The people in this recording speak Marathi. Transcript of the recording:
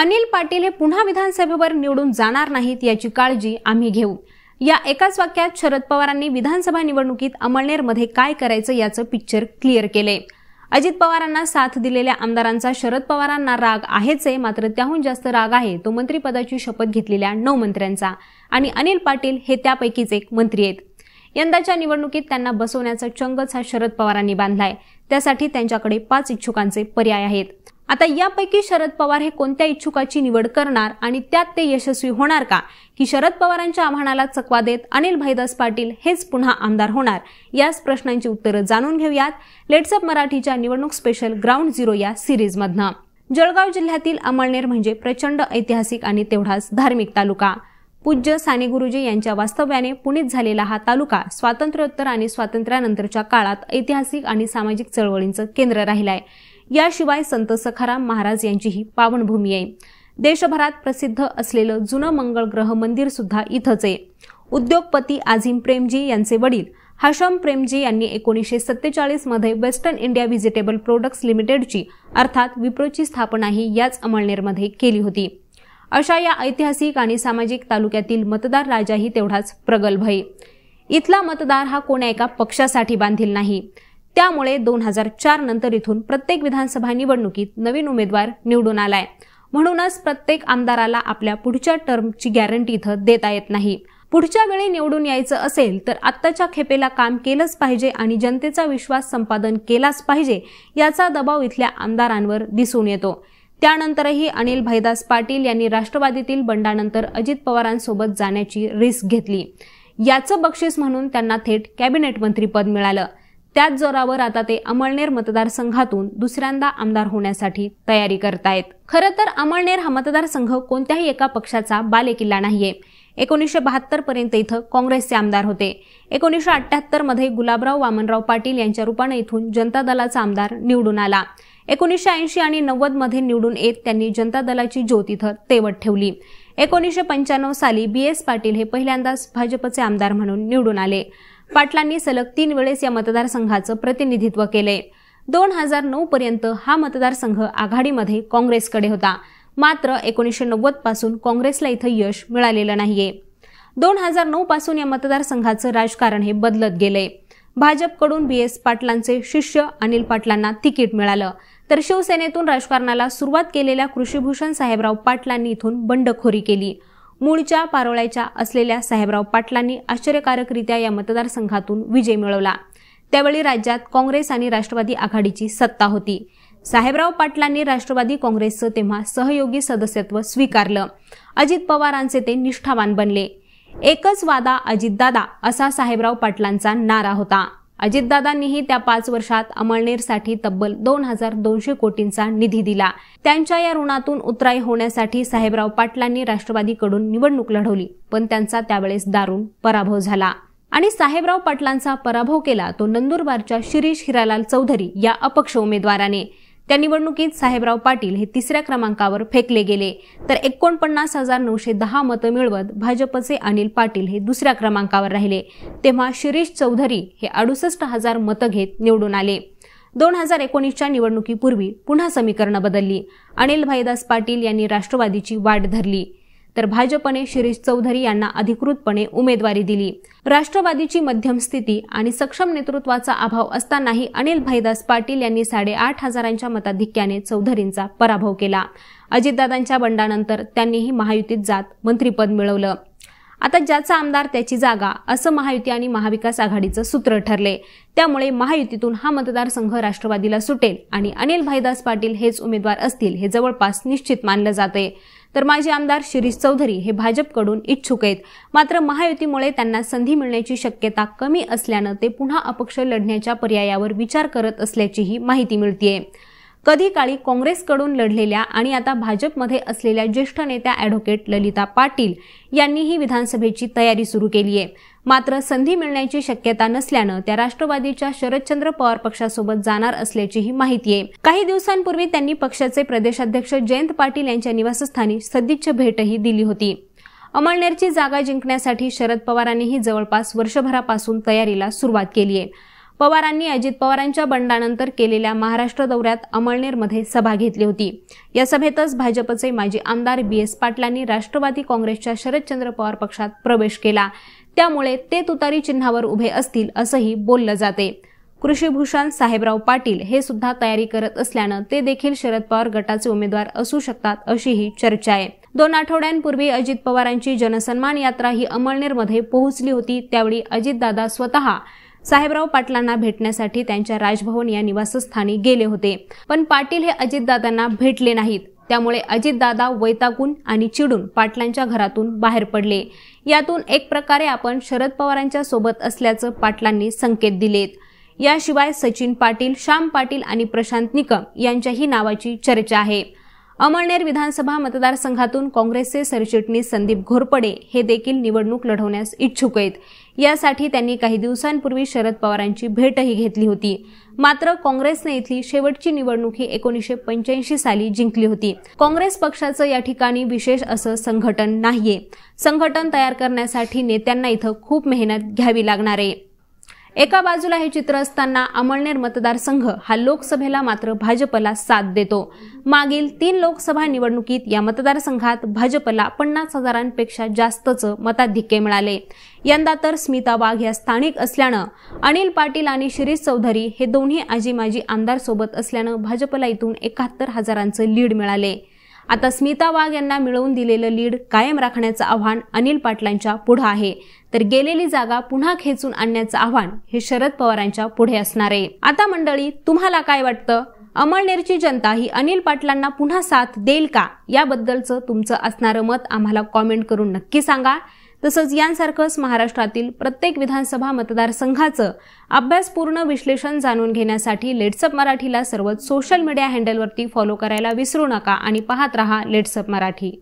अनिल पाटील हे पुन्हा विधानसभेवर निवडून जाणार नाहीत याची काळजी आम्ही घेऊ या एकाच वाक्यात शरद पवारांनी विधानसभा निवडणुकीत अमळनेरमध्ये काय करायचं याचं पिक्चर क्लिअर केलंय अजित पवारांना साथ दिलेल्या आमदारांचा शरद पवारांना राग आहेच आहे मात्र त्याहून जास्त राग आहे तो मंत्रीपदाची शपथ घेतलेल्या नऊ मंत्र्यांचा आणि अनिल पाटील हे त्यापैकीच एक मंत्री आहेत यंदाच्या निवडणुकीत त्यांना बसवण्याचा चंगच हा शरद पवारांनी बांधलाय त्यासाठी त्यांच्याकडे पाच इच्छुकांचे पर्याय आहेत आता यापैकी शरद पवार हे कोणत्या इच्छुकाची निवड करणार आणि त्यात ते यशस्वी होणार का की शरद पवारांच्या आव्हानाला चकवा देत अनिल भाईदास पाटील हेच पुन्हा आमदार होणार याच प्रश्नांची उत्तरं जाणून घेऊयात लेट्सअप मराठीच्या निवडणूक स्पेशल ग्राउंड झिरो या सिरीजमधनं जळगाव जिल्ह्यातील अमळनेर म्हणजे प्रचंड ऐतिहासिक आणि तेवढाच धार्मिक तालुका पूज्य साने गुरुजी यांच्या वास्तव्याने पुणित झालेला हा तालुका स्वातंत्र्योत्तर आणि स्वातंत्र्यानंतरच्या काळात ऐतिहासिक आणि सामाजिक चळवळींचं केंद्र राहिलं आहे याशिवाय संत सखाराम महाराज यांचीही पावनभूमी आहे देशभरात प्रसिद्ध असलेलं जुनं मंगळ ग्रह मंदिर सुद्धा इथंच आहे उद्योगपती आझिम प्रेमजी यांचे वडील हशम प्रेमजी यांनी एकोणीसशे सत्तेचाळीस मध्ये वेस्टर्न इंडिया व्हिजिटेबल प्रोडक्ट्स लिमिटेडची अर्थात विप्रोची स्थापनाही याच अमळनेरमध्ये केली होती अशा या ऐतिहासिक आणि सामाजिक तालुक्यातील मतदार राजाही तेवढाच प्रगल्भ आहे इथला मतदार हा कोणा एका पक्षासाठी बांधील नाही त्यामुळे दोन हजार चार नंतर इथून प्रत्येक विधानसभा निवडणुकीत नवीन उमेदवार निवडून आलाय म्हणूनच प्रत्येक आमदाराला आपल्या पुढच्या टर्मची गॅरंटी इथं देता येत नाही पुढच्या वेळी निवडून यायचं असेल तर आत्ताच्या खेपेला काम केलंच पाहिजे आणि जनतेचा विश्वास संपादन केलाच पाहिजे याचा दबाव इथल्या आमदारांवर दिसून येतो त्यानंतरही अनिल भाईदास पाटील यांनी राष्ट्रवादीतील बंडानंतर अजित पवारांसोबत जाण्याची रिस्क घेतली याचं बक्षीस म्हणून त्यांना थेट कॅबिनेट मंत्रीपद मिळालं त्याच जोरावर आता ते अमळनेर मतदारसंघातून दुसऱ्यांदा आमदार होण्यासाठी तयारी करतायत खरं तर अमळनेर हा मतदारसंघ कोणत्याही एका पक्षाचा बालेकिल्ला नाहीये एकोणीसशे बहात्तर पर्यंत इथं काँग्रेसचे आमदार होते एकोणीसशे अठ्याहत्तर मध्ये गुलाबराव वामनराव पाटील यांच्या रूपाने इथून जनता दलाचा आमदार निवडून आला एकोणीसशे ऐंशी आणि नव्वद मध्ये निवडून येत त्यांनी जनता दलाची ज्योत इथं तेवत ठेवली एकोणीसशे पंच्याण्णव साली बी एस पाटील हे पहिल्यांदाच भाजपचे आमदार म्हणून निवडून आले पाटलांनी सलग तीन वेळेस या मतदारसंघाचं प्रतिनिधित्व केलंय दोन हजार नऊ पर्यंत हा मतदारसंघ आघाडीमध्ये काँग्रेसकडे होता मात्र एकोणीसशे नव्वद पासून काँग्रेसला इथं यश मिळालेलं नाहीये दोन हजार नऊ पासून या मतदारसंघाचं राजकारण हे बदलत गेलंय भाजपकडून बी एस पाटलांचे शिष्य अनिल पाटलांना तिकीट मिळालं तर शिवसेनेतून राजकारणाला सुरुवात केलेल्या कृषीभूषण साहेबराव पाटलांनी इथून बंडखोरी केली मूळच्या पारोळ्याच्या असलेल्या साहेबराव पाटलांनी आश्चर्यकारकरित्या या मतदारसंघातून विजय मिळवला त्यावेळी राज्यात काँग्रेस आणि राष्ट्रवादी आघाडीची सत्ता होती साहेबराव पाटलांनी राष्ट्रवादी काँग्रेसचं तेव्हा सहयोगी सदस्यत्व स्वीकारलं अजित पवारांचे ते निष्ठावान बनले एकच वादा अजितदादा असा साहेबराव पाटलांचा नारा होता अजितदादांनीही त्या पाच वर्षात अमळनेरसाठी तब्बल दोन हजार दोनशे कोटींचा निधी दिला त्यांच्या या ऋणातून उतराई होण्यासाठी साहेबराव पाटलांनी राष्ट्रवादीकडून निवडणूक लढवली पण त्यांचा त्यावेळेस दारुण पराभव झाला आणि साहेबराव पाटलांचा पराभव केला तो नंदुरबारच्या शिरीष हिरालाल चौधरी या अपक्ष उमेदवाराने त्या निवडणुकीत साहेबराव पाटील हे तिसऱ्या क्रमांकावर फेकले गेले तर एकोणपन्नास हजार नऊशे दहा मतं मिळवत भाजपचे अनिल पाटील हे दुसऱ्या क्रमांकावर राहिले तेव्हा शिरीष चौधरी हे अडुसष्ट हजार मतं घेत निवडून आले दोन हजार एकोणीसच्या निवडणुकीपूर्वी पुन्हा समीकरणं बदलली अनिल भाईदास पाटील यांनी राष्ट्रवादीची वाट धरली तर भाजपने शिरीष चौधरी यांना अधिकृतपणे उमेदवारी दिली राष्ट्रवादीची मध्यम स्थिती आणि सक्षम नेतृत्वाचा अभाव असतानाही अनिल भाईदास पाटील यांनी साडेआठ हजारांच्या मताधिक्याने चौधरींचा पराभव केला अजितदादांच्या बंडानंतर त्यांनीही महायुतीत जात मंत्रीपद मिळवलं आता ज्याचा आमदार त्याची जागा असं महायुती आणि महाविकास आघाडीचं सूत्र ठरले त्यामुळे महायुतीतून हा मतदारसंघ राष्ट्रवादीला सुटेल आणि अनिल भाईदास पाटील हेच उमेदवार असतील हे जवळपास निश्चित मानलं जाते तर माजी आमदार शिरीष चौधरी हे भाजपकडून इच्छुक आहेत मात्र महायुतीमुळे त्यांना संधी मिळण्याची शक्यता कमी असल्यानं ते पुन्हा अपक्ष लढण्याच्या पर्यायावर विचार करत असल्याचीही माहिती मिळतीये कधी काळी काँग्रेसकडून लढलेल्या आणि आता भाजपमध्ये असलेल्या ज्येष्ठ नेत्या अॅडव्होकेट ललिता पाटील यांनीही विधानसभेची तयारी सुरू केली आहे मात्र संधी मिळण्याची शक्यता नसल्यानं त्या राष्ट्रवादीच्या शरदचंद्र पवार पक्षासोबत जाणार असल्याचीही माहिती आहे काही दिवसांपूर्वी त्यांनी पक्षाचे प्रदेशाध्यक्ष जयंत पाटील यांच्या निवासस्थानी सदिच्छ भेटही दिली होती अमळनेरची जागा जिंकण्यासाठी शरद पवारांनीही जवळपास वर्षभरापासून तयारीला सुरुवात केली आहे पवारांनी अजित पवारांच्या बंडानंतर केलेल्या महाराष्ट्र दौऱ्यात अमळनेरमध्ये सभा घेतली होती या सभेतच भाजपचे माजी आमदार बी एस पाटलांनी राष्ट्रवादी काँग्रेसच्या शरदचंद्र पवार पक्षात प्रवेश केला त्यामुळे ते तुतारी चिन्हावर उभे असतील असंही बोललं जाते कृषीभूषण साहेबराव पाटील हे सुद्धा तयारी करत असल्यानं ते देखील शरद पवार गटाचे उमेदवार असू शकतात अशीही चर्चा आहे दोन आठवड्यांपूर्वी अजित पवारांची जनसन्मान यात्रा ही अमळनेरमध्ये पोहोचली होती त्यावेळी अजितदादा स्वतः साहेबराव पाटलांना भेटण्यासाठी त्यांच्या राजभवन या निवासस्थानी गेले होते पण पाटील हे अजितदादांना भेटले नाहीत त्यामुळे अजितदादा वैतागून आणि चिडून पाटलांच्या घरातून बाहेर पडले यातून एक प्रकारे आपण शरद पवारांच्या सोबत असल्याचं पाटलांनी संकेत दिलेत याशिवाय सचिन पाटील श्याम पाटील आणि प्रशांत निकम यांच्याही नावाची चर्चा आहे अमळनेर विधानसभा मतदारसंघातून काँग्रेसचे सरचिटणीस संदीप घोरपडे हे देखील निवडणूक लढवण्यास इच्छुक आहेत यासाठी त्यांनी काही दिवसांपूर्वी शरद पवारांची भेटही घेतली होती मात्र काँग्रेसने इथली शेवटची निवडणूक ही एकोणीसशे पंच्याऐंशी साली जिंकली होती काँग्रेस पक्षाचं या ठिकाणी विशेष असं संघटन नाहीये संघटन तयार करण्यासाठी नेत्यांना इथं खूप मेहनत घ्यावी लागणार आहे एका बाजूला हे चित्र असताना अमळनेर मतदारसंघ हा लोकसभेला मात्र भाजपला साथ देतो मागील तीन लोकसभा निवडणुकीत या मतदारसंघात भाजपला पन्नास हजारांपेक्षा जास्तचं मताधिक्य मिळाले यंदा तर स्मिता वाघ या स्थानिक असल्यानं अनिल पाटील आणि शिरीष चौधरी हे दोन्ही आजी माजी आमदार सोबत असल्यानं भाजपला इथून एकाहत्तर हजारांचं लीड मिळाले आता स्मिता वाघ यांना मिळवून दिलेलं लीड कायम राखण्याचं आव्हान अनिल पाटलांच्या पुढं आहे तर गेलेली जागा पुन्हा खेचून आणण्याचं आव्हान हे शरद पवारांच्या पुढे असणार आहे आता मंडळी तुम्हाला काय वाटतं अमळनेरची जनता ही अनिल पाटलांना पुन्हा साथ देईल का याबद्दलचं तुमचं असणारं मत आम्हाला कॉमेंट करून नक्की सांगा तसंच यांसारखंच महाराष्ट्रातील प्रत्येक विधानसभा मतदारसंघाचं अभ्यासपूर्ण विश्लेषण जाणून घेण्यासाठी लेट्सअप मराठीला सर्वच सोशल मीडिया हँडलवरती फॉलो करायला विसरू नका आणि पाहत रहा लेट्सअप मराठी